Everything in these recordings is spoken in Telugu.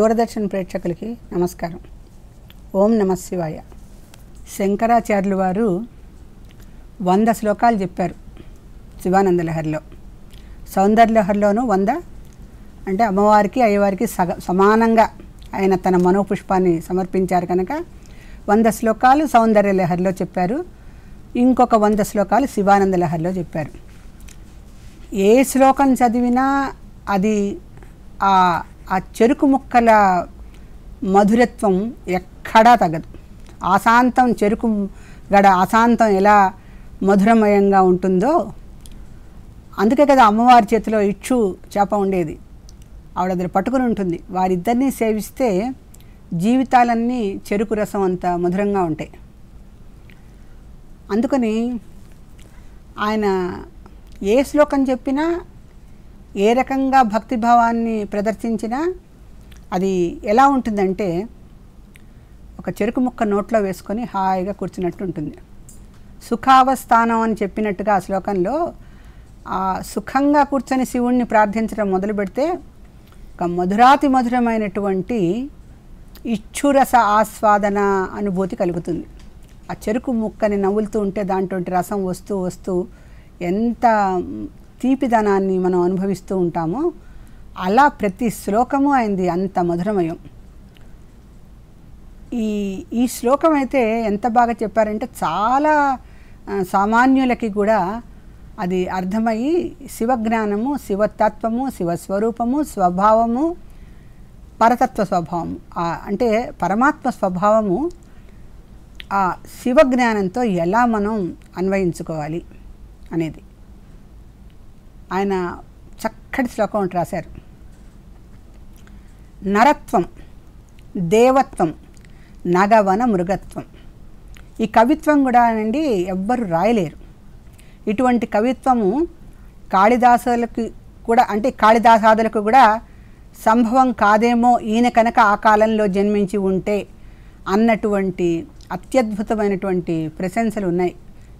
దూరదర్శన్ ప్రేక్షకులకి నమస్కారం ఓం నమ శివాయ శంకరాచార్యులు వారు వంద శ్లోకాలు చెప్పారు శివానంద లహరిలో సౌందర్య వంద అంటే అమ్మవారికి అయ్యవారికి సగ సమానంగా ఆయన తన మనోపుష్పాన్ని సమర్పించారు కనుక వంద శ్లోకాలు సౌందర్య లహరిలో చెప్పారు ఇంకొక వంద శ్లోకాలు శివానంద లహరిలో చెప్పారు ఏ శ్లోకం చదివినా అది ఆ ఆ చెరుకు ముక్కల మధురత్వం ఎక్కడా తగ్గదు ఆశాంతం చెరుకు గడ ఆశాంతం ఎలా మధురమయంగా ఉంటుందో అందుకే కదా అమ్మవారి చేతిలో ఇచ్చు చేప ఉండేది ఆవిడ అది పట్టుకుని ఉంటుంది వారిద్దరినీ సేవిస్తే జీవితాలన్నీ చెరుకు రసం అంత మధురంగా ఉంటాయి అందుకని ఆయన ఏ శ్లోకం చెప్పినా ఏ రకంగా భక్తిభావాన్ని ప్రదర్శించినా అది ఎలా ఉంటుందంటే ఒక చెరుకు ముక్క నోట్లో వేసుకొని హాయిగా కూర్చున్నట్టు ఉంటుంది సుఖావస్థానం అని చెప్పినట్టుగా ఆ శ్లోకంలో ఆ సుఖంగా కూర్చొని శివుణ్ణి ప్రార్థించడం మొదలు పెడితే ఒక మధురాతి మధురమైనటువంటి ఇచ్చురస ఆస్వాదన అనుభూతి కలుగుతుంది ఆ చెరుకు ముక్కని నవ్వులుతూ ఉంటే దాంట్లో రసం వస్తూ వస్తూ ఎంత తీపిదనాన్ని మనం అనుభవిస్తూ ఉంటామో అలా ప్రతి శ్లోకము అయింది అంత మధురమయం ఈ ఈ శ్లోకం అయితే ఎంత బాగా చెప్పారంటే చాలా సామాన్యులకి కూడా అది అర్థమయ్యి శివజ్ఞానము శివతత్వము శివస్వరూపము స్వభావము పరతత్వ స్వభావము అంటే పరమాత్మ స్వభావము ఆ శివజ్ఞానంతో ఎలా మనం అన్వయించుకోవాలి అనేది ఆయన చక్కటి శ్లోకం ఒకటి రాశారు నరత్వం దేవత్వం నగవన మృగత్వం ఈ కవిత్వం కూడా అండి ఎవ్వరు రాయలేరు ఇటువంటి కవిత్వము కాళిదాసులకు కూడా అంటే కాళిదాసాదులకు కూడా సంభవం కాదేమో ఈయన కనుక ఆ కాలంలో జన్మించి ఉంటే అన్నటువంటి అత్యద్భుతమైనటువంటి ప్రశంసలు ఉన్నాయి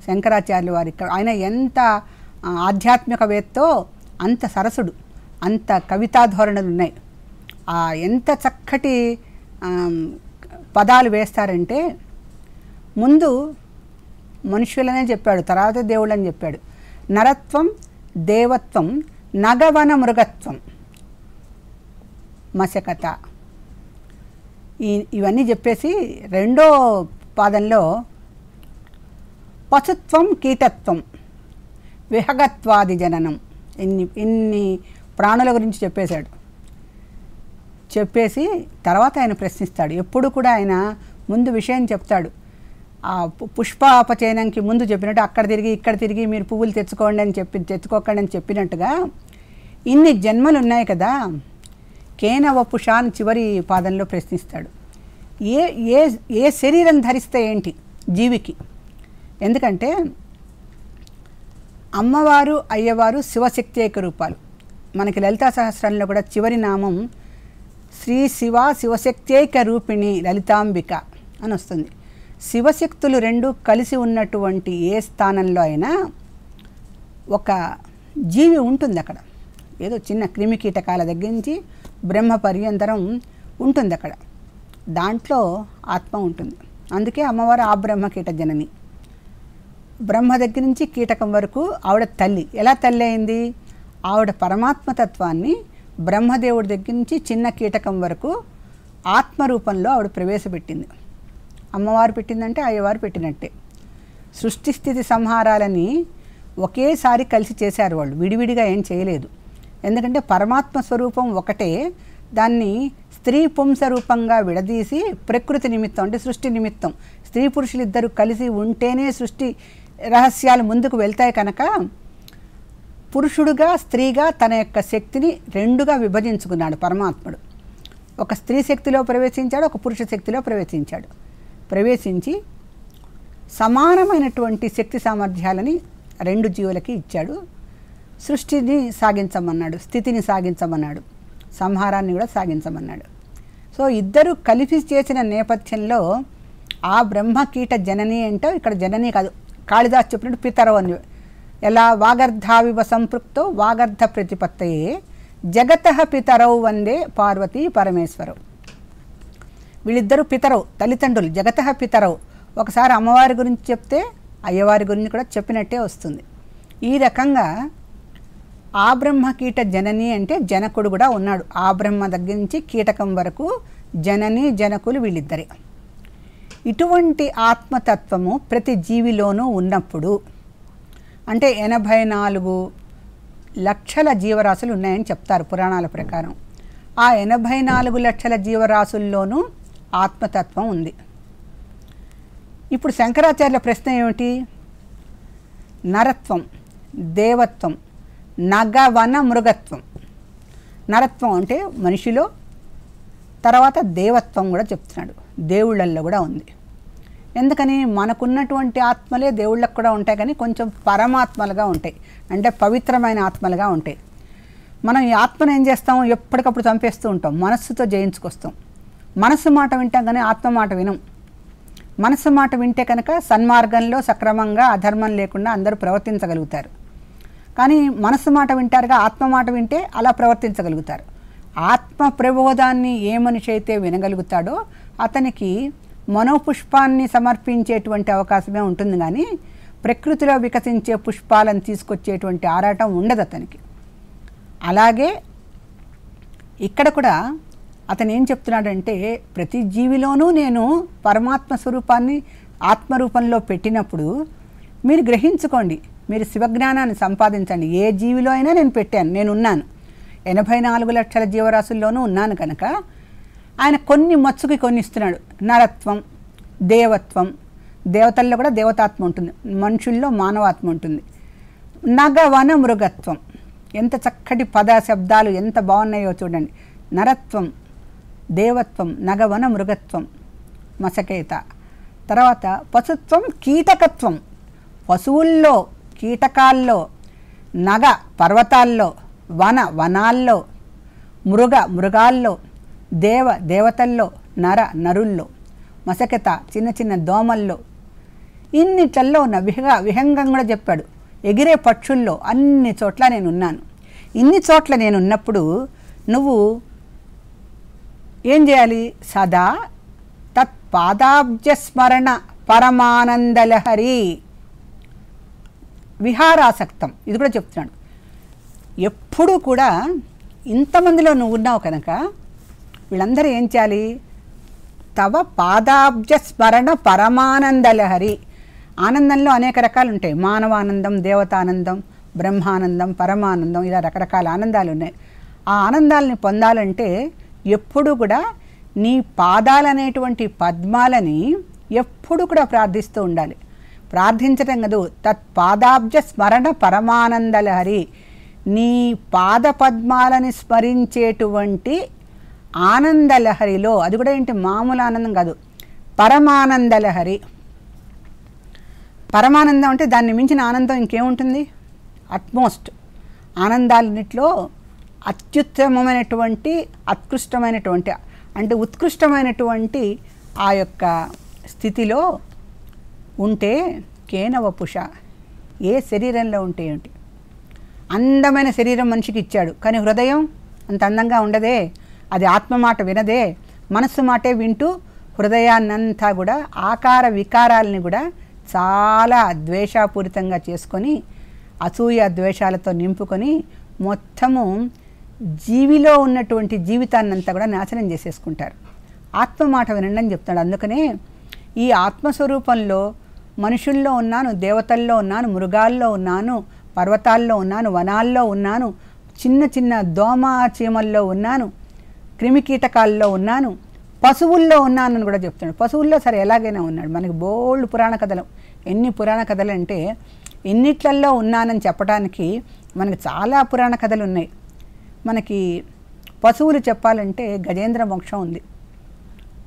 శంకరాచార్యుల వారి ఆయన ఎంత ఆధ్యాత్మికవేత్తో అంత సరసుడు అంత కవితా ధోరణులు ఉన్నాయి ఎంత చక్కటి పదాలు వేస్తారంటే ముందు మనుషులనే చెప్పాడు తర్వాత దేవుళ్ళని చెప్పాడు నరత్వం దేవత్వం నగవన మృగత్వం మశకత ఈ ఇవన్నీ చెప్పేసి రెండో పాదంలో పశుత్వం కీటత్వం విహగత్వాది జననం ఇన్ని ఇన్ని ప్రాణుల గురించి చెప్పేశాడు చెప్పేసి తర్వాత ఆయన ప్రశ్నిస్తాడు ఎప్పుడు కూడా ఆయన ముందు విషయం చెప్తాడు ఆ పుష్ప అపచయనంకి ముందు చెప్పినట్టు అక్కడ తిరిగి ఇక్కడ తిరిగి మీరు పువ్వులు తెచ్చుకోండి అని చెప్పి తెచ్చుకోకండి అని చెప్పినట్టుగా ఇన్ని జన్మలు ఉన్నాయి కదా కేన వపుషాన్ చివరి పాదంలో ప్రశ్నిస్తాడు ఏ ఏ ఏ శరీరం ధరిస్తే ఏంటి జీవికి ఎందుకంటే అమ్మవారు అయ్యవారు యొక్క రూపాలు మనకి లలితా సహస్రంలో కూడా చివరి నామం శ్రీ శివ శివశక్త్యైక రూపిణి లలితాంబిక అని వస్తుంది శివశక్తులు రెండు కలిసి ఉన్నటువంటి ఏ స్థానంలో అయినా ఒక జీవి ఉంటుంది అక్కడ ఏదో చిన్న క్రిమి కీటకాల దగ్గర నుంచి బ్రహ్మ పర్యంతరం ఉంటుంది అక్కడ దాంట్లో ఆత్మ ఉంటుంది అందుకే అమ్మవారు ఆ బ్రహ్మ జనని బ్రహ్మ దగ్గర నుంచి కీటకం వరకు ఆవిడ తల్లి ఎలా తల్లి అయింది ఆవిడ పరమాత్మతత్వాన్ని బ్రహ్మదేవుడి దగ్గర నుంచి చిన్న కీటకం వరకు ఆత్మరూపంలో ఆవిడ ప్రవేశపెట్టింది అమ్మవారు పెట్టిందంటే అయ్యవారు పెట్టినట్టే సృష్టి స్థితి సంహారాలని ఒకేసారి కలిసి చేశారు వాళ్ళు విడివిడిగా ఏం చేయలేదు ఎందుకంటే పరమాత్మ స్వరూపం ఒకటే దాన్ని స్త్రీ పుంస రూపంగా విడదీసి ప్రకృతి నిమిత్తం అంటే సృష్టి నిమిత్తం స్త్రీ పురుషులు ఇద్దరు కలిసి ఉంటేనే సృష్టి రహస్యాలు ముందుకు వెళ్తాయి కనుక పురుషుడుగా స్త్రీగా తన యొక్క శక్తిని రెండుగా విభజించుకున్నాడు పరమాత్ముడు ఒక స్త్రీ శక్తిలో ప్రవేశించాడు ఒక పురుష శక్తిలో ప్రవేశించాడు ప్రవేశించి సమానమైనటువంటి శక్తి సామర్థ్యాలని రెండు జీవులకి ఇచ్చాడు సృష్టిని సాగించమన్నాడు స్థితిని సాగించమన్నాడు సంహారాన్ని కూడా సాగించమన్నాడు సో ఇద్దరు కలిపి చేసిన నేపథ్యంలో ఆ బ్రహ్మకీట జనని అంటే ఇక్కడ జనని కాదు కాళిదాస్ చెప్పినట్టు పితరవన్యు ఎలా వాగర్ధావివ సంపృక్తో వాగర్ధ ప్రతిపత్తయే జగత పితరవు వందే పార్వతీ పరమేశ్వరవు వీళ్ళిద్దరూ పితరవు తల్లిదండ్రులు జగత పితరవు ఒకసారి అమ్మవారి గురించి చెప్తే అయ్యవారి గురించి కూడా చెప్పినట్టే వస్తుంది ఈ రకంగా ఆ బ్రహ్మకీట జనని అంటే జనకుడు కూడా ఉన్నాడు ఆ బ్రహ్మ దగ్గర నుంచి కీటకం వరకు జనని జనకులు వీళ్ళిద్దరే ఇటువంటి ఆత్మతత్వము ప్రతి జీవిలోనూ ఉన్నప్పుడు అంటే ఎనభై నాలుగు లక్షల జీవరాశులు ఉన్నాయని చెప్తారు పురాణాల ప్రకారం ఆ ఎనభై నాలుగు లక్షల జీవరాశుల్లోనూ ఆత్మతత్వం ఉంది ఇప్పుడు శంకరాచార్యుల ప్రశ్న ఏమిటి నరత్వం దేవత్వం నగవన మృగత్వం నరత్వం అంటే మనిషిలో తర్వాత దేవత్వం కూడా చెప్తున్నాడు దేవుళ్ళల్లో కూడా ఉంది ఎందుకని మనకున్నటువంటి ఆత్మలే దేవుళ్ళకు కూడా ఉంటాయి కానీ కొంచెం పరమాత్మలుగా ఉంటాయి అంటే పవిత్రమైన ఆత్మలుగా ఉంటాయి మనం ఈ ఆత్మను ఏం చేస్తాం ఎప్పటికప్పుడు చంపేస్తూ ఉంటాం మనస్సుతో జయించుకొస్తాం మనసు మాట వింటాం కానీ ఆత్మ మాట వినం మనసు మాట వింటే కనుక సన్మార్గంలో సక్రమంగా అధర్మం లేకుండా అందరూ ప్రవర్తించగలుగుతారు కానీ మనసు మాట వింటారుగా ఆత్మ మాట వింటే అలా ప్రవర్తించగలుగుతారు ఆత్మ ప్రబోధాన్ని ఏ మనిషి అయితే వినగలుగుతాడో అతనికి మనోపుష్పాన్ని సమర్పించేటువంటి అవకాశమే ఉంటుంది కానీ ప్రకృతిలో వికసించే పుష్పాలను తీసుకొచ్చేటువంటి ఆరాటం ఉండదు అతనికి అలాగే ఇక్కడ కూడా అతను ఏం చెప్తున్నాడంటే ప్రతి జీవిలోనూ నేను పరమాత్మ స్వరూపాన్ని ఆత్మరూపంలో పెట్టినప్పుడు మీరు గ్రహించుకోండి మీరు శివజ్ఞానాన్ని సంపాదించండి ఏ జీవిలో అయినా నేను పెట్టాను నేనున్నాను ఎనభై నాలుగు లక్షల జీవరాశుల్లోనూ ఉన్నాను కనుక ఆయన కొన్ని మచ్చుకి కొన్ని ఇస్తున్నాడు నరత్వం దేవత్వం దేవతల్లో కూడా దేవతాత్మ ఉంటుంది మనుషుల్లో మానవాత్మ ఉంటుంది నగవన మృగత్వం ఎంత చక్కటి పద శబ్దాలు ఎంత బాగున్నాయో చూడండి నరత్వం దేవత్వం నగవన మృగత్వం మసకేత తర్వాత పశుత్వం కీటకత్వం పశువుల్లో కీటకాల్లో నగ పర్వతాల్లో వన వనాల్లో మృగ మృగాల్లో దేవ దేవతల్లో నర నరుల్లో మసకత చిన్న చిన్న దోమల్లో ఇన్నిట్లల్లో ఉన్న విహగా విహంగం కూడా చెప్పాడు ఎగిరే పక్షుల్లో అన్ని చోట్ల నేనున్నాను ఇన్ని చోట్ల నేనున్నప్పుడు నువ్వు ఏం చేయాలి సదా తత్పాదాబ్జస్మరణ పరమానందలహరి విహారాసక్తం ఇది కూడా చెప్తున్నాడు ఎప్పుడూ కూడా ఇంతమందిలో నువ్వు ఉన్నావు కనుక వీళ్ళందరూ ఏం చేయాలి తవ పాదాబ్జ స్మరణ పరమానందలహరి ఆనందంలో అనేక రకాలు ఉంటాయి మానవానందం దేవతానందం బ్రహ్మానందం పరమానందం ఇలా రకరకాల ఆనందాలు ఉన్నాయి ఆ ఆనందాలని పొందాలంటే ఎప్పుడు కూడా నీ పాదాలనేటువంటి పద్మాలని ఎప్పుడు కూడా ప్రార్థిస్తూ ఉండాలి ప్రార్థించడం కదూ తత్పాదాబ్జ స్మరణ పరమానందలహరి నీ పాద పద్మాలని స్మరించేటువంటి ఆనందలహరిలో అది కూడా ఏంటి మామూలు ఆనందం కాదు పరమానందలహరి పరమానందం అంటే దాన్ని మించిన ఆనందం ఇంకేముంటుంది అట్మోస్ట్ ఆనందాలన్నింటిలో అత్యుత్తమమైనటువంటి అత్కృష్టమైనటువంటి అంటే ఉత్కృష్టమైనటువంటి ఆ యొక్క స్థితిలో ఉంటే కేనవ పుష ఏ శరీరంలో ఉంటే ఏంటి అందమైన శరీరం మనిషికి ఇచ్చాడు కానీ హృదయం అంత అందంగా ఉండదే అది ఆత్మ మాట వినదే మనస్సు మాటే వింటూ హృదయాన్నంతా కూడా ఆకార వికారాలని కూడా చాలా ద్వేషాపూరితంగా చేసుకొని అసూయ ద్వేషాలతో నింపుకొని మొత్తము జీవిలో ఉన్నటువంటి జీవితాన్నంతా కూడా నాశనం చేసేసుకుంటారు ఆత్మ మాట వినండి అని చెప్తాడు అందుకనే ఈ ఆత్మస్వరూపంలో మనుషుల్లో ఉన్నాను దేవతల్లో ఉన్నాను మృగాల్లో ఉన్నాను పర్వతాల్లో ఉన్నాను వనాల్లో ఉన్నాను చిన్న చిన్న దోమ చీమల్లో ఉన్నాను క్రిమికీటకాల్లో ఉన్నాను పశువుల్లో ఉన్నానని కూడా చెప్తున్నాడు పశువుల్లో సరే ఎలాగైనా ఉన్నాడు మనకి బోల్డ్ పురాణ కథలు ఎన్ని పురాణ కథలు అంటే ఎన్నిట్లల్లో ఉన్నానని చెప్పడానికి మనకి చాలా పురాణ కథలు ఉన్నాయి మనకి పశువులు చెప్పాలంటే గజేంద్ర మోక్షం ఉంది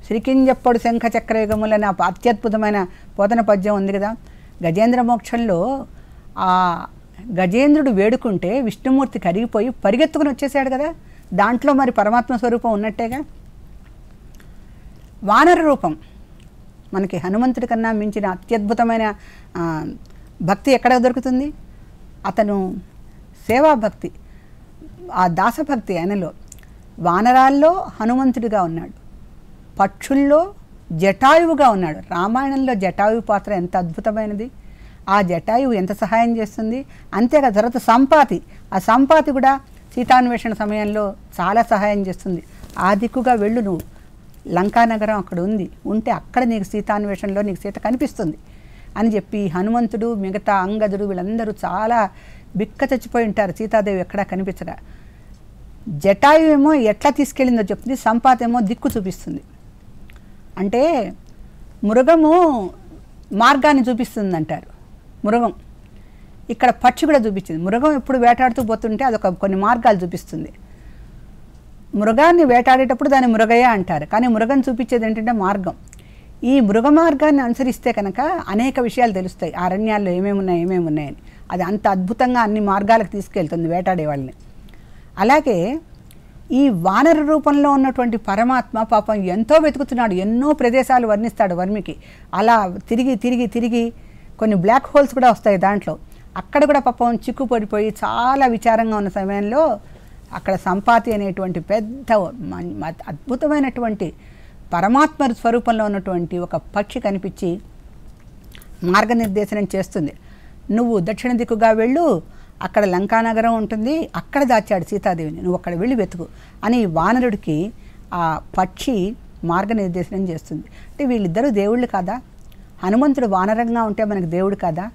శ్రీకింజప్పుడు శంఖ చక్రయుగములు అనే అత్యద్భుతమైన పోతన పద్యం ఉంది కదా గజేంద్ర మోక్షంలో ఆ గజేంద్రుడు వేడుకుంటే విష్ణుమూర్తి కరిగిపోయి పరిగెత్తుకుని వచ్చేసాడు కదా దాంట్లో మరి పరమాత్మ స్వరూపం ఉన్నట్టేగా వానర రూపం మనకి హనుమంతుడి కన్నా మించిన అత్యద్భుతమైన భక్తి ఎక్కడ దొరుకుతుంది అతను సేవా భక్తి ఆ దాసభక్తి ఆయనలో వానరాల్లో హనుమంతుడిగా ఉన్నాడు పక్షుల్లో జటాయువుగా ఉన్నాడు రామాయణంలో జటాయువు పాత్ర ఎంత అద్భుతమైనది ఆ జటాయువు ఎంత సహాయం చేస్తుంది అంతేగా తర్వాత సంపాతి ఆ సంపాతి కూడా సీతాన్వేషణ సమయంలో చాలా సహాయం చేస్తుంది ఆ దిక్కుగా వెళ్ళు నువ్వు లంకానగరం అక్కడ ఉంది ఉంటే అక్కడ నీకు సీతాన్వేషణలో నీకు సీత కనిపిస్తుంది అని చెప్పి హనుమంతుడు మిగతా అంగదుడు వీళ్ళందరూ చాలా బిక్క చచ్చిపోయి ఉంటారు సీతాదేవి ఎక్కడా కనిపించరా జటాయు ఏమో ఎట్లా తీసుకెళ్ళిందో చెప్తుంది ఏమో దిక్కు చూపిస్తుంది అంటే మృగము మార్గాన్ని చూపిస్తుంది అంటారు మృగం ఇక్కడ పక్షి కూడా చూపించింది మృగం ఎప్పుడు వేటాడుతూ పోతుంటే అదొక కొన్ని మార్గాలు చూపిస్తుంది మృగాన్ని వేటాడేటప్పుడు దాన్ని మృగయే అంటారు కానీ మృగం చూపించేది ఏంటంటే మార్గం ఈ మృగ మార్గాన్ని అనుసరిస్తే కనుక అనేక విషయాలు తెలుస్తాయి అరణ్యాల్లో ఏమేమి ఉన్నాయి ఏమేమి ఉన్నాయని అది అంత అద్భుతంగా అన్ని మార్గాలకు తీసుకెళ్తుంది వేటాడే వాళ్ళని అలాగే ఈ వానర రూపంలో ఉన్నటువంటి పరమాత్మ పాపం ఎంతో వెతుకుతున్నాడు ఎన్నో ప్రదేశాలు వర్ణిస్తాడు వర్మికి అలా తిరిగి తిరిగి తిరిగి కొన్ని బ్లాక్ హోల్స్ కూడా వస్తాయి దాంట్లో అక్కడ కూడా పాపం చిక్కుపడిపోయి చాలా విచారంగా ఉన్న సమయంలో అక్కడ సంపాతి అనేటువంటి పెద్ద అద్భుతమైనటువంటి పరమాత్మ స్వరూపంలో ఉన్నటువంటి ఒక పక్షి కనిపించి మార్గనిర్దేశనం చేస్తుంది నువ్వు దక్షిణ దిక్కుగా వెళ్ళు అక్కడ లంకానగరం ఉంటుంది అక్కడ దాచాడు సీతాదేవిని నువ్వు అక్కడ వెళ్ళి వెతుకు అని వానరుడికి ఆ పక్షి మార్గనిర్దేశనం చేస్తుంది అంటే వీళ్ళిద్దరూ దేవుళ్ళు కాదా హనుమంతుడు వానరంగా ఉంటే మనకు దేవుడు కాదా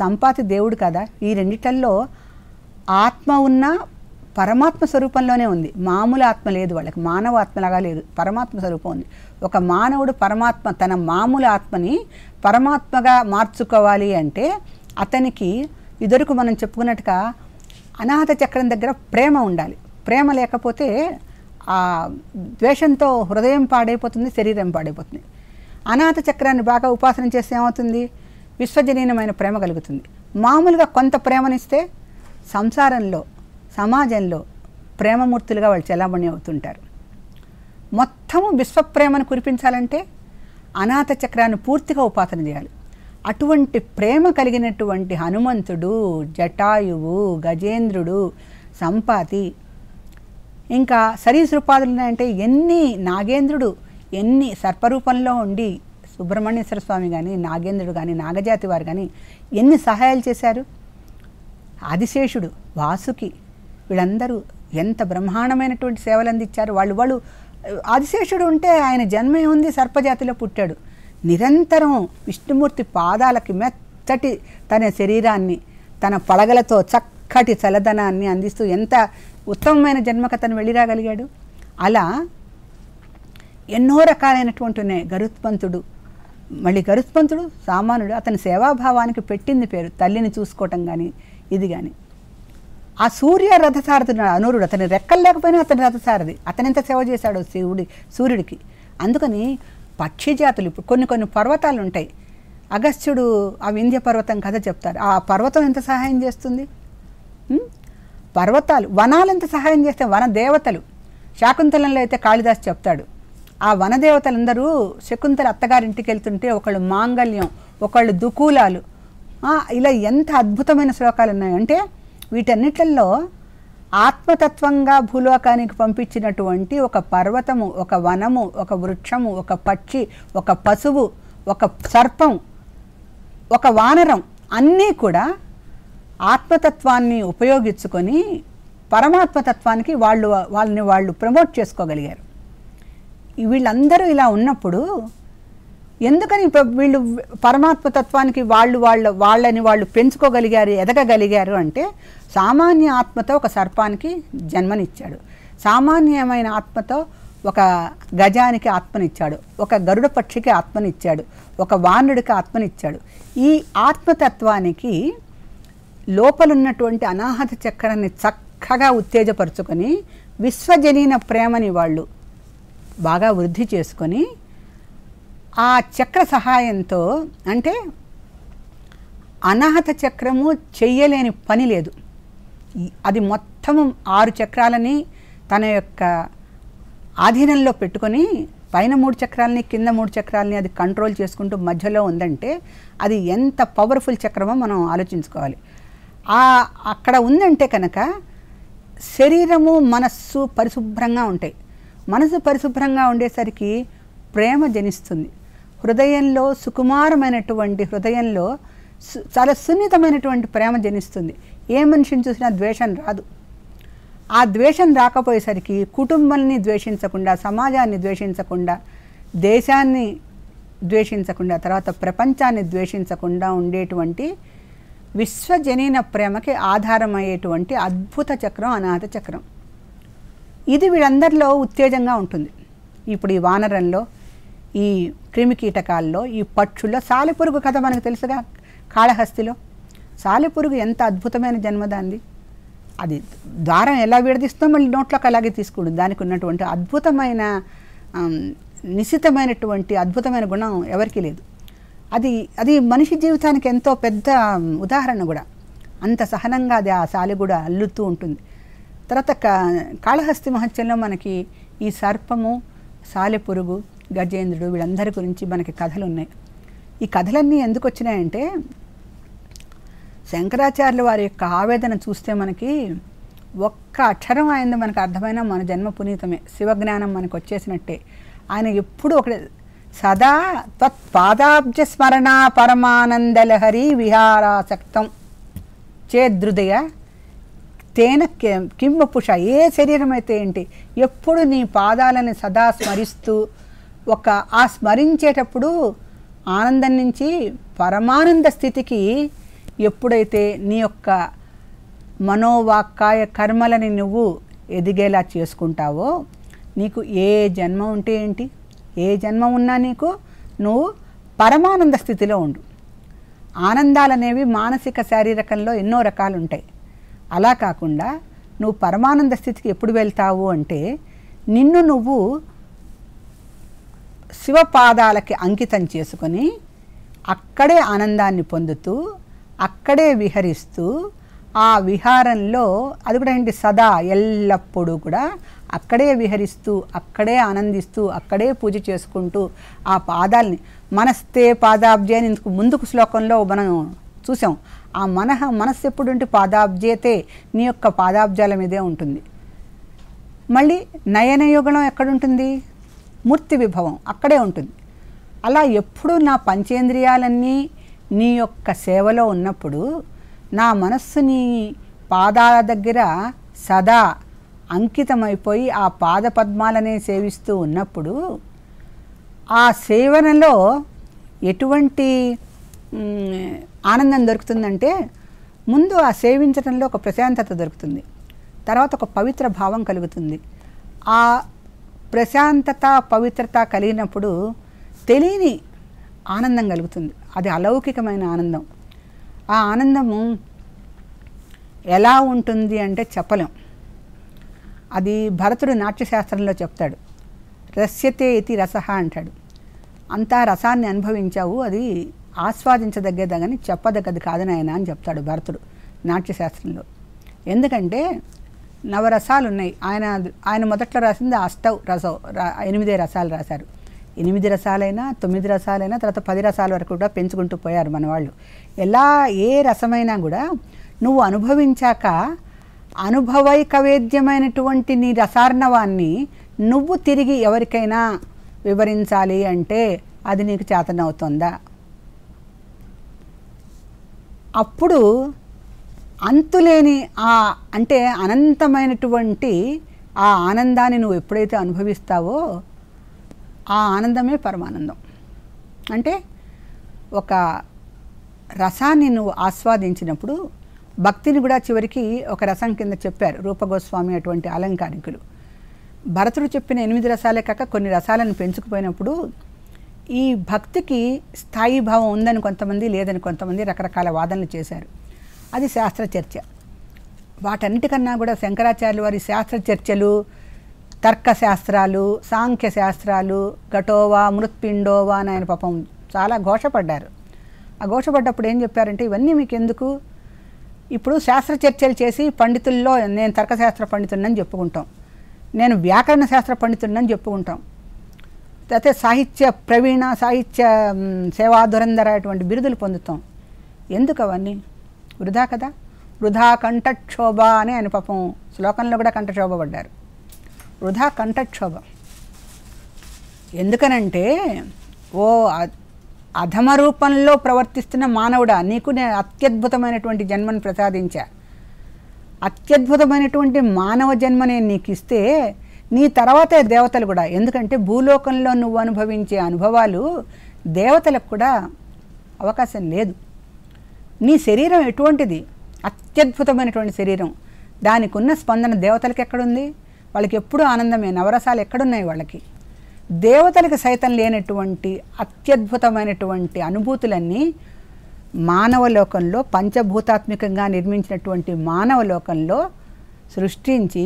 సంపాతి దేవుడు కదా ఈ రెండిటల్లో ఆత్మ ఉన్న పరమాత్మ స్వరూపంలోనే ఉంది మామూలు ఆత్మ లేదు వాళ్ళకి మానవ ఆత్మలాగా లేదు పరమాత్మ స్వరూపం ఉంది ఒక మానవుడు పరమాత్మ తన మామూలు ఆత్మని పరమాత్మగా మార్చుకోవాలి అంటే అతనికి ఇదొరకు మనం చెప్పుకున్నట్టుగా అనాథ చక్రం దగ్గర ప్రేమ ఉండాలి ప్రేమ లేకపోతే ఆ ద్వేషంతో హృదయం పాడైపోతుంది శరీరం పాడైపోతుంది అనాథ చక్రాన్ని బాగా ఉపాసన చేస్తే ఏమవుతుంది విశ్వజనీయమైన ప్రేమ కలుగుతుంది మామూలుగా కొంత ప్రేమనిస్తే సంసారంలో సమాజంలో ప్రేమమూర్తులుగా వాళ్ళు చెలామణి అవుతుంటారు మొత్తము విశ్వప్రేమను కురిపించాలంటే అనాథ చక్రాన్ని పూర్తిగా ఉపాసన చేయాలి అటువంటి ప్రేమ కలిగినటువంటి హనుమంతుడు జటాయువు గజేంద్రుడు సంపాతి ఇంకా సరీసృపాదులు అంటే ఎన్ని నాగేంద్రుడు ఎన్ని సర్పరూపంలో ఉండి సుబ్రహ్మణ్యేశ్వర స్వామి కానీ నాగేంద్రుడు కానీ నాగజాతి వారు కానీ ఎన్ని సహాయాలు చేశారు ఆదిశేషుడు వాసుకి వీళ్ళందరూ ఎంత బ్రహ్మాండమైనటువంటి సేవలు అందించారు వాళ్ళు వాళ్ళు ఆదిశేషుడు ఉంటే ఆయన జన్మ ఉంది సర్పజాతిలో పుట్టాడు నిరంతరం విష్ణుమూర్తి పాదాలకి మెత్తటి తన శరీరాన్ని తన పడగలతో చక్కటి చలదనాన్ని అందిస్తూ ఎంత ఉత్తమమైన జన్మకు అతను వెళ్ళిరాగలిగాడు అలా ఎన్నో రకాలైనటువంటి ఉన్నాయి గరుత్పంతుడు మళ్ళీ కరుస్పంతుడు సామాన్యుడు అతని సేవాభావానికి పెట్టింది పేరు తల్లిని చూసుకోవటం కానీ ఇది కానీ ఆ సూర్య రథసారథుడు అనూరుడు అతని రెక్కలు లేకపోయినా అతని రథసారథి అతని ఎంత సేవ చేశాడో శివుడి సూర్యుడికి అందుకని పక్షి జాతులు ఇప్పుడు కొన్ని కొన్ని పర్వతాలు ఉంటాయి అగస్త్యుడు ఆ వింధ్య పర్వతం కథ చెప్తారు ఆ పర్వతం ఎంత సహాయం చేస్తుంది పర్వతాలు వనాలు ఎంత సహాయం చేస్తే వన దేవతలు శాకుంతలంలో అయితే కాళిదాస్ చెప్తాడు ఆ వనదేవతలందరూ శకుంతల అత్తగారింటికి వెళ్తుంటే ఒకళ్ళు మాంగళ్యం ఒకళ్ళు దుకూలాలు ఇలా ఎంత అద్భుతమైన శ్లోకాలు ఉన్నాయంటే వీటన్నిటిల్లో ఆత్మతత్వంగా భూలోకానికి పంపించినటువంటి ఒక పర్వతము ఒక వనము ఒక వృక్షము ఒక పక్షి ఒక పశువు ఒక సర్పం ఒక వానరం అన్నీ కూడా ఆత్మతత్వాన్ని ఉపయోగించుకొని పరమాత్మతత్వానికి వాళ్ళు వాళ్ళని వాళ్ళు ప్రమోట్ చేసుకోగలిగారు వీళ్ళందరూ ఇలా ఉన్నప్పుడు ఎందుకని వీళ్ళు పరమాత్మ తత్వానికి వాళ్ళు వాళ్ళ వాళ్ళని వాళ్ళు పెంచుకోగలిగారు ఎదగగలిగారు అంటే సామాన్య ఆత్మతో ఒక సర్పానికి జన్మనిచ్చాడు సామాన్యమైన ఆత్మతో ఒక గజానికి ఆత్మనిచ్చాడు ఒక గరుడ పక్షికి ఆత్మనిచ్చాడు ఒక వానుడికి ఆత్మనిచ్చాడు ఈ ఆత్మతత్వానికి లోపలున్నటువంటి అనాహత చక్రాన్ని చక్కగా ఉత్తేజపరుచుకొని విశ్వజనీన ప్రేమని వాళ్ళు బాగా వృద్ధి చేసుకొని ఆ చక్ర సహాయంతో అంటే అనాహత చక్రము చెయ్యలేని పని లేదు అది మొత్తం ఆరు చక్రాలని తన యొక్క ఆధీనంలో పెట్టుకొని పైన మూడు చక్రాలని కింద మూడు చక్రాలని అది కంట్రోల్ చేసుకుంటూ మధ్యలో ఉందంటే అది ఎంత పవర్ఫుల్ చక్రమో మనం ఆలోచించుకోవాలి ఆ అక్కడ ఉందంటే కనుక శరీరము మనస్సు పరిశుభ్రంగా ఉంటాయి మనసు పరిశుభ్రంగా ఉండేసరికి ప్రేమ జనిస్తుంది హృదయంలో సుకుమారమైనటువంటి హృదయంలో చాలా సున్నితమైనటువంటి ప్రేమ జనిస్తుంది ఏ మనిషిని చూసినా ద్వేషం రాదు ఆ ద్వేషం రాకపోయేసరికి కుటుంబాన్ని ద్వేషించకుండా సమాజాన్ని ద్వేషించకుండా దేశాన్ని ద్వేషించకుండా తర్వాత ప్రపంచాన్ని ద్వేషించకుండా ఉండేటువంటి విశ్వజనీన ప్రేమకి ఆధారమయ్యేటువంటి అద్భుత చక్రం అనాథ చక్రం ఇది వీళ్ళందరిలో ఉత్తేజంగా ఉంటుంది ఇప్పుడు ఈ వానరంలో ఈ క్రిమి కీటకాల్లో ఈ పక్షుల్లో సాలెపురుగు కథ మనకు తెలుసుగా కాళహస్తిలో సాలెపురుగు ఎంత అద్భుతమైన జన్మదాంది అది ద్వారం ఎలా విడదీస్తుందో మళ్ళీ నోట్లోకి అలాగే తీసుకుంటుంది దానికి ఉన్నటువంటి అద్భుతమైన నిశితమైనటువంటి అద్భుతమైన గుణం ఎవరికీ లేదు అది అది మనిషి జీవితానికి ఎంతో పెద్ద ఉదాహరణ కూడా అంత సహనంగా అది ఆ సాలి కూడా అల్లుతూ ఉంటుంది తర్వాత కా కాళహస్తి మహత్యంలో మనకి ఈ సర్పము సాలెపురుగు గజేంద్రుడు వీళ్ళందరి గురించి మనకి కథలు ఉన్నాయి ఈ కథలన్నీ ఎందుకు వచ్చినాయంటే శంకరాచార్యుల వారి యొక్క ఆవేదన చూస్తే మనకి ఒక్క అక్షరం ఆయన మనకు అర్థమైన మన జన్మ పునీతమే శివజ్ఞానం మనకు వచ్చేసినట్టే ఆయన ఎప్పుడు ఒకటి సదా తత్పాదాబ్జ స్మరణ పరమానందలహరి విహారాసక్తం చేదృదయ తేన కిం పుష ఏ శరీరం అయితే ఏంటి ఎప్పుడు నీ పాదాలని సదా స్మరిస్తూ ఒక ఆ స్మరించేటప్పుడు ఆనందం నుంచి పరమానంద స్థితికి ఎప్పుడైతే నీ యొక్క మనోవాక్కాయ కర్మలని నువ్వు ఎదిగేలా చేసుకుంటావో నీకు ఏ జన్మ ఉంటే ఏంటి ఏ జన్మ ఉన్నా నీకు నువ్వు పరమానంద స్థితిలో ఉండు ఆనందాలనేవి మానసిక శారీరకంలో ఎన్నో రకాలు ఉంటాయి అలా కాకుండా నువ్వు పరమానంద స్థితికి ఎప్పుడు వెళ్తావు అంటే నిన్ను నువ్వు శివపాదాలకి అంకితం చేసుకొని అక్కడే ఆనందాన్ని పొందుతూ అక్కడే విహరిస్తూ ఆ విహారంలో అది కూడా ఏంటి సదా ఎల్లప్పుడూ కూడా అక్కడే విహరిస్తూ అక్కడే ఆనందిస్తూ అక్కడే పూజ చేసుకుంటూ ఆ పాదాలని మనస్తే పాదాబ్జే అని ఇంతకు ముందుకు శ్లోకంలో మనం చూసాం ఆ మనహ మనస్సు ఎప్పుడు ఉంటే పాదాబ్జేతే నీ యొక్క పాదాబ్జాల మీదే ఉంటుంది మళ్ళీ ఎక్కడ ఎక్కడుంటుంది మూర్తి విభవం అక్కడే ఉంటుంది అలా ఎప్పుడు నా పంచేంద్రియాలన్నీ నీ యొక్క సేవలో ఉన్నప్పుడు నా మనస్సు నీ పాదాల దగ్గర సదా అంకితమైపోయి ఆ పాద పద్మాలనే సేవిస్తూ ఉన్నప్పుడు ఆ సేవనలో ఎటువంటి ఆనందం దొరుకుతుందంటే ముందు ఆ సేవించడంలో ఒక ప్రశాంతత దొరుకుతుంది తర్వాత ఒక పవిత్ర భావం కలుగుతుంది ఆ ప్రశాంతత పవిత్రత కలిగినప్పుడు తెలియని ఆనందం కలుగుతుంది అది అలౌకికమైన ఆనందం ఆ ఆనందము ఎలా ఉంటుంది అంటే చెప్పలేం అది భరతుడు నాట్యశాస్త్రంలో చెప్తాడు రస్యతే ఇది రస అంటాడు అంతా రసాన్ని అనుభవించావు అది ఆస్వాదించదగ్గదని చెప్పదగ్గది కాదని ఆయన అని చెప్తాడు భరతుడు నాట్యశాస్త్రంలో ఎందుకంటే నవరసాలు ఉన్నాయి ఆయన ఆయన మొదట్లో రాసింది అష్టవ్ రసం ఎనిమిదే రసాలు రాశారు ఎనిమిది రసాలైనా తొమ్మిది రసాలైనా తర్వాత పది రసాల వరకు కూడా పెంచుకుంటూ పోయారు మన వాళ్ళు ఎలా ఏ రసమైనా కూడా నువ్వు అనుభవించాక అనుభవైక వేద్యమైనటువంటి నీ రసార్ణవాన్ని నువ్వు తిరిగి ఎవరికైనా వివరించాలి అంటే అది నీకు చేతనవుతుందా అప్పుడు అంతులేని ఆ అంటే అనంతమైనటువంటి ఆ ఆనందాన్ని నువ్వు ఎప్పుడైతే అనుభవిస్తావో ఆ ఆనందమే పరమానందం అంటే ఒక రసాన్ని నువ్వు ఆస్వాదించినప్పుడు భక్తిని కూడా చివరికి ఒక రసం కింద చెప్పారు రూపగోస్వామి అటువంటి అలంకారికులు భరతుడు చెప్పిన ఎనిమిది రసాలే కాక కొన్ని రసాలను పెంచుకుపోయినప్పుడు ఈ భక్తికి స్థాయి భావం ఉందని కొంతమంది లేదని కొంతమంది రకరకాల వాదనలు చేశారు అది శాస్త్ర చర్చ వాటన్నిటికన్నా కూడా శంకరాచార్యులు వారి శాస్త్ర చర్చలు తర్క శాస్త్రాలు సాంఖ్య శాస్త్రాలు ఘటోవా మృత్పిండోవా అని ఆయన పాపం చాలా ఘోషపడ్డారు ఆ ఘోషపడ్డప్పుడు ఏం చెప్పారంటే ఇవన్నీ మీకు ఎందుకు ఇప్పుడు శాస్త్ర చర్చలు చేసి పండితుల్లో నేను తర్కశాస్త్ర పండితుడినని చెప్పుకుంటాం నేను వ్యాకరణ శాస్త్ర పండితుడినని చెప్పుకుంటాం అయితే సాహిత్య ప్రవీణ సాహిత్య సేవాధురంధర అటువంటి బిరుదులు పొందుతాం ఎందుకు అవన్నీ వృధా కదా వృధా కంఠక్షోభ అని ఆయన పాపం శ్లోకంలో కూడా కంఠక్షోభ పడ్డారు వృధా కంఠక్షోభ ఎందుకనంటే ఓ అధమ రూపంలో ప్రవర్తిస్తున్న మానవుడా నీకు నేను అత్యద్భుతమైనటువంటి జన్మను ప్రసాదించా అత్యద్భుతమైనటువంటి మానవ జన్మ నేను నీకు ఇస్తే నీ తర్వాతే దేవతలు కూడా ఎందుకంటే భూలోకంలో నువ్వు అనుభవించే అనుభవాలు దేవతలకు కూడా అవకాశం లేదు నీ శరీరం ఎటువంటిది అత్యద్భుతమైనటువంటి శరీరం దానికి ఉన్న స్పందన దేవతలకు ఎక్కడుంది వాళ్ళకి ఎప్పుడూ ఆనందమే నవరసాలు ఎక్కడున్నాయి వాళ్ళకి దేవతలకు సైతం లేనటువంటి అత్యద్భుతమైనటువంటి అనుభూతులన్నీ మానవలోకంలో పంచభూతాత్మికంగా నిర్మించినటువంటి మానవలోకంలో సృష్టించి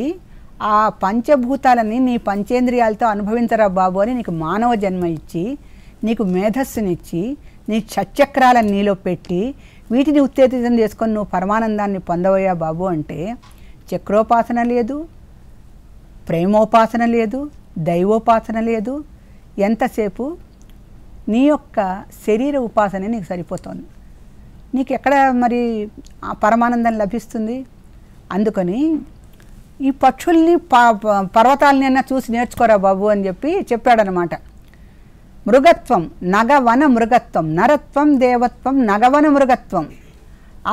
ఆ పంచభూతాలని నీ పంచేంద్రియాలతో అనుభవించరా బాబు అని నీకు మానవ జన్మ ఇచ్చి నీకు మేధస్సునిచ్చి నీ చచ్చక్రాలను నీలో పెట్టి వీటిని ఉత్తేజితం చేసుకొని నువ్వు పరమానందాన్ని పొందవయ్యా బాబు అంటే చక్రోపాసన లేదు ప్రేమోపాసన లేదు దైవోపాసన లేదు ఎంతసేపు నీ యొక్క శరీర ఉపాసనే నీకు సరిపోతుంది నీకు ఎక్కడ మరి పరమానందం లభిస్తుంది అందుకని ఈ పక్షుల్ని పర్వతాలనైనా చూసి నేర్చుకోరా బాబు అని చెప్పి చెప్పాడనమాట మృగత్వం నగవన మృగత్వం నరత్వం దేవత్వం నగవన మృగత్వం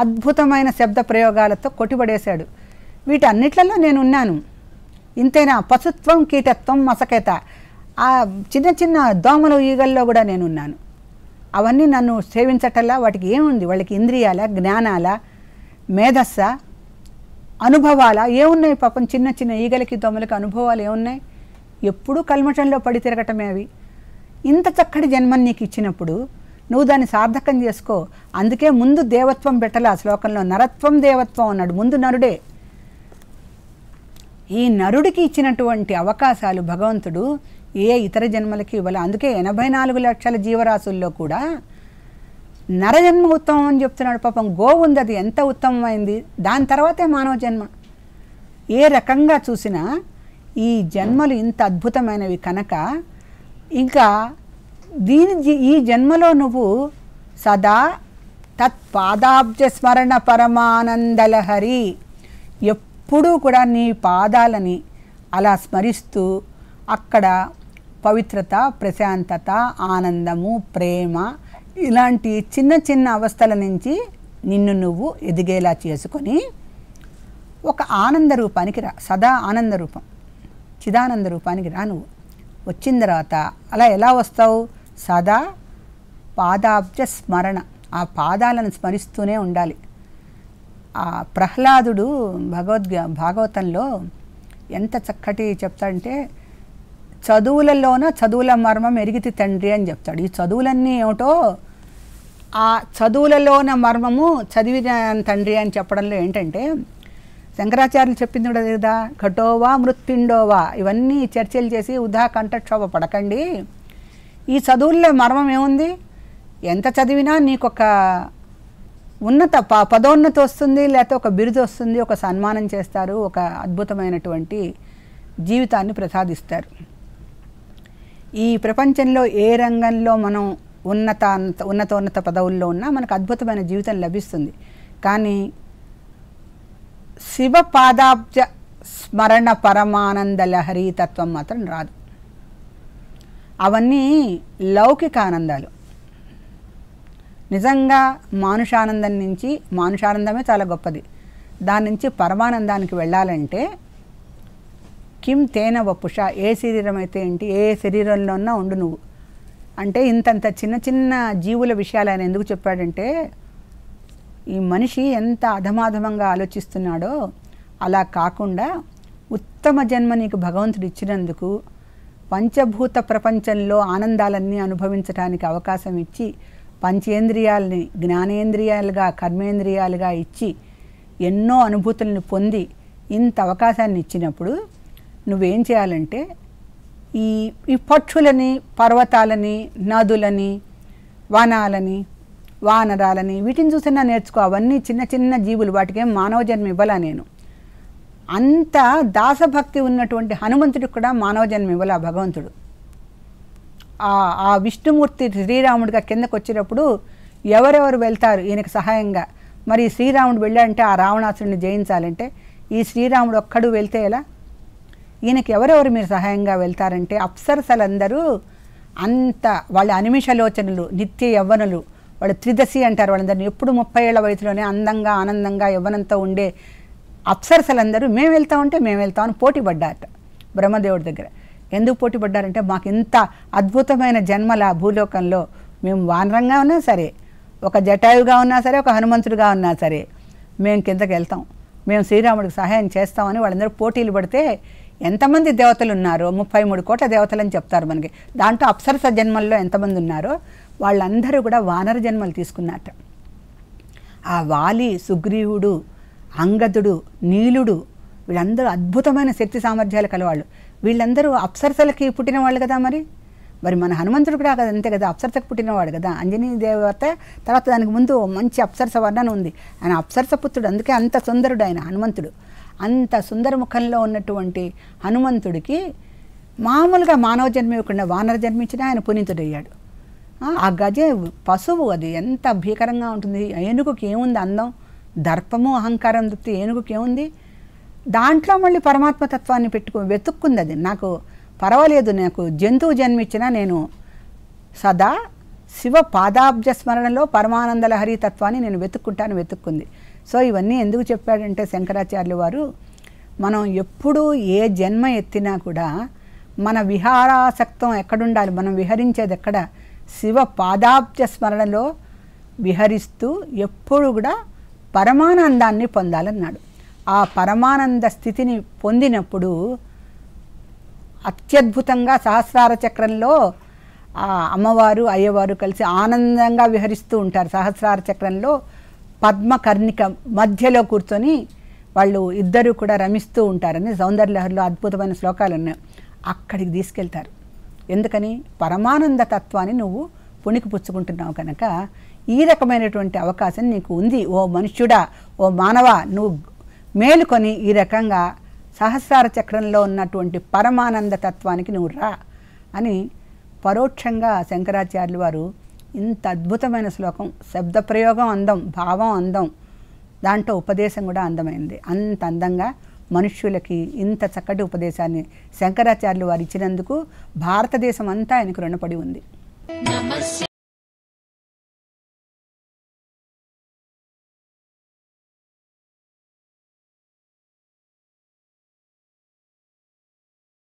అద్భుతమైన శబ్ద ప్రయోగాలతో కొట్టిపడేశాడు వీటన్నిట్లలో నేను ఉన్నాను ఇంతేనా పశుత్వం కీటత్వం మసకేత ఆ చిన్న చిన్న దోమలు ఈగల్లో కూడా నేను ఉన్నాను అవన్నీ నన్ను సేవించటల్లా వాటికి ఏముంది వాళ్ళకి ఇంద్రియాల జ్ఞానాల మేధస్స అనుభవాల ఏమున్నాయి పాపం చిన్న చిన్న ఈగలకి దొమలకి అనుభవాలు ఏమున్నాయి ఎప్పుడూ కల్మటంలో పడి తిరగటమే అవి ఇంత చక్కటి జన్మని నీకు ఇచ్చినప్పుడు నువ్వు దాన్ని సార్థకం చేసుకో అందుకే ముందు దేవత్వం పెట్టాలి ఆ శ్లోకంలో నరత్వం దేవత్వం అన్నాడు ముందు నరుడే ఈ నరుడికి ఇచ్చినటువంటి అవకాశాలు భగవంతుడు ఏ ఇతర జన్మలకి ఇవ్వాలి అందుకే ఎనభై నాలుగు లక్షల జీవరాశుల్లో కూడా నరజన్మ ఉత్తమం అని చెప్తున్నాడు పాపం ఉంది అది ఎంత ఉత్తమమైంది దాని తర్వాతే మానవ జన్మ ఏ రకంగా చూసినా ఈ జన్మలు ఇంత అద్భుతమైనవి కనుక ఇంకా దీని ఈ జన్మలో నువ్వు సదా తత్పాదాబ్జ స్మరణ పరమానందలహరి ఎప్పుడూ కూడా నీ పాదాలని అలా స్మరిస్తూ అక్కడ పవిత్రత ప్రశాంతత ఆనందము ప్రేమ ఇలాంటి చిన్న చిన్న అవస్థల నుంచి నిన్ను నువ్వు ఎదిగేలా చేసుకొని ఒక ఆనంద రూపానికి రా సదా ఆనంద రూపం చిదానంద రూపానికి రా నువ్వు వచ్చిన తర్వాత అలా ఎలా వస్తావు సదా పాదాబ్జ స్మరణ ఆ పాదాలను స్మరిస్తూనే ఉండాలి ఆ ప్రహ్లాదుడు భగవద్గ భాగవతంలో ఎంత చక్కటి చెప్తాడంటే చదువులలోన చదువుల మర్మం ఎరిగితి తండ్రి అని చెప్తాడు ఈ చదువులన్నీ ఏమిటో ఆ చదువులలోన మర్మము చదివిన తండ్రి అని చెప్పడంలో ఏంటంటే శంకరాచార్యులు చెప్పింది కూడా కదా ఘటోవా మృత్పిండోవా ఇవన్నీ చర్చలు చేసి ఉదా కంఠక్షోభ పడకండి ఈ చదువుల్లో మర్మం ఏముంది ఎంత చదివినా నీకు ఒక ఉన్నత ప పదోన్నతి వస్తుంది లేకపోతే ఒక బిరుదు వస్తుంది ఒక సన్మానం చేస్తారు ఒక అద్భుతమైనటువంటి జీవితాన్ని ప్రసాదిస్తారు ఈ ప్రపంచంలో ఏ రంగంలో మనం ఉన్నత ఉన్నతోన్నత పదవుల్లో ఉన్నా మనకు అద్భుతమైన జీవితం లభిస్తుంది కానీ శివ పాదాబ్జ స్మరణ పరమానంద లహరీ తత్వం మాత్రం రాదు అవన్నీ లౌకిక ఆనందాలు నిజంగా మానుషానందం నుంచి మానుషానందమే చాలా గొప్పది దాని నుంచి పరమానందానికి వెళ్ళాలంటే కిం తేన వపుష ఏ శరీరం అయితే ఏంటి ఏ శరీరంలోన్నా ఉండు నువ్వు అంటే ఇంతంత చిన్న చిన్న జీవుల విషయాలు ఆయన ఎందుకు చెప్పాడంటే ఈ మనిషి ఎంత అధమాధమంగా ఆలోచిస్తున్నాడో అలా కాకుండా ఉత్తమ జన్మ నీకు భగవంతుడు ఇచ్చినందుకు పంచభూత ప్రపంచంలో ఆనందాలన్నీ అనుభవించడానికి అవకాశం ఇచ్చి పంచేంద్రియాలని జ్ఞానేంద్రియాలుగా కర్మేంద్రియాలుగా ఇచ్చి ఎన్నో అనుభూతులను పొంది ఇంత అవకాశాన్ని ఇచ్చినప్పుడు నువ్వేం చేయాలంటే ఈ ఈ పక్షులని పర్వతాలని నదులని వనాలని వానరాలని వీటిని చూసినా నేర్చుకో అవన్నీ చిన్న చిన్న జీవులు ఏం మానవ జన్మ ఇవ్వలా నేను అంత దాసభక్తి ఉన్నటువంటి హనుమంతుడికి కూడా మానవ జన్మ ఇవ్వలా భగవంతుడు ఆ విష్ణుమూర్తి శ్రీరాముడిగా కిందకు వచ్చినప్పుడు ఎవరెవరు వెళ్తారు ఈయనకు సహాయంగా మరి శ్రీరాముడు వెళ్ళాడంటే ఆ రావణాసురుడిని జయించాలంటే ఈ శ్రీరాముడు ఒక్కడు వెళ్తే ఎలా ఈయనకి ఎవరెవరు మీరు సహాయంగా వెళ్తారంటే అప్సరసలందరూ అంత వాళ్ళ అనిమిషలోచనలు నిత్య యవ్వనులు వాళ్ళు త్రిదశి అంటారు వాళ్ళందరినీ ఎప్పుడు ముప్పై ఏళ్ళ వయసులోనే అందంగా ఆనందంగా యవ్వనంతో ఉండే అప్సరసలందరూ మేము వెళ్తా ఉంటే మేము వెళ్తామని పోటీ పడ్డారట బ్రహ్మదేవుడి దగ్గర ఎందుకు పోటీ పడ్డారంటే మాకు ఇంత అద్భుతమైన జన్మల భూలోకంలో మేము వానరంగా ఉన్నా సరే ఒక జటాయుగా ఉన్నా సరే ఒక హనుమంతుడిగా ఉన్నా సరే మేము కిందకి వెళ్తాం మేము శ్రీరాముడికి సహాయం చేస్తామని వాళ్ళందరూ పోటీలు పడితే ఎంతమంది దేవతలు ఉన్నారో ముప్పై మూడు కోట్ల అని చెప్తారు మనకి దాంట్లో అప్సరస జన్మల్లో ఎంతమంది ఉన్నారో వాళ్ళందరూ కూడా వానర జన్మలు తీసుకున్నట్ట ఆ వాలి సుగ్రీవుడు అంగదుడు నీలుడు వీళ్ళందరూ అద్భుతమైన శక్తి సామర్థ్యాలు కలవాళ్ళు వీళ్ళందరూ అప్సరసలకి పుట్టిన వాళ్ళు కదా మరి మరి మన హనుమంతుడు కూడా కదా అంతే కదా అప్సరసకు పుట్టినవాడు కదా అంజనీ దేవత తర్వాత దానికి ముందు మంచి అప్సరస వర్ణన ఉంది ఆయన అప్సరస పుత్రుడు అందుకే అంత సుందరుడు ఆయన హనుమంతుడు అంత సుందరముఖంలో ఉన్నటువంటి హనుమంతుడికి మామూలుగా మానవ జన్మ ఇవ్వకుండా వానర జన్మించిన ఆయన పునీతుడయ్యాడు ఆ గజ పశువు అది ఎంత భీకరంగా ఉంటుంది ఏనుగుకి ఏముంది అందం దర్పము అహంకారం తృప్తి ఏనుగుకి ఏముంది దాంట్లో మళ్ళీ పరమాత్మ తత్వాన్ని పెట్టుకు వెతుక్కుంది అది నాకు పర్వాలేదు నాకు జంతువు జన్మించినా నేను సదా శివ పాదాబ్జ స్మరణలో పరమానందల తత్వాన్ని నేను వెతుక్కుంటాను వెతుక్కుంది సో ఇవన్నీ ఎందుకు చెప్పాడంటే శంకరాచార్యులు వారు మనం ఎప్పుడూ ఏ జన్మ ఎత్తినా కూడా మన విహారాసక్తం ఎక్కడుండాలి మనం విహరించేది ఎక్కడ శివ పాదాబ్జ స్మరణలో విహరిస్తూ ఎప్పుడు కూడా పరమానందాన్ని పొందాలన్నాడు ఆ పరమానంద స్థితిని పొందినప్పుడు అత్యద్భుతంగా సహస్రార చక్రంలో ఆ అమ్మవారు అయ్యవారు కలిసి ఆనందంగా విహరిస్తూ ఉంటారు సహస్రార చక్రంలో పద్మకర్ణిక మధ్యలో కూర్చొని వాళ్ళు ఇద్దరు కూడా రమిస్తూ ఉంటారని సౌందర్యలహరిలో అద్భుతమైన శ్లోకాలు ఉన్నాయి అక్కడికి తీసుకెళ్తారు ఎందుకని పరమానంద తత్వాన్ని నువ్వు పుణికి పుచ్చుకుంటున్నావు కనుక ఈ రకమైనటువంటి అవకాశం నీకు ఉంది ఓ మనుష్యుడా ఓ మానవ నువ్వు మేలుకొని ఈ రకంగా సహస్రార చక్రంలో ఉన్నటువంటి పరమానంద తత్వానికి నువ్వు రా అని పరోక్షంగా శంకరాచార్యులు వారు ఇంత అద్భుతమైన శ్లోకం శబ్ద ప్రయోగం అందం భావం అందం దాంట్లో ఉపదేశం కూడా అందమైంది అంత అందంగా మనుష్యులకి ఇంత చక్కటి ఉపదేశాన్ని శంకరాచార్యులు వారు ఇచ్చినందుకు భారతదేశం అంతా ఆయనకు రుణపడి ఉంది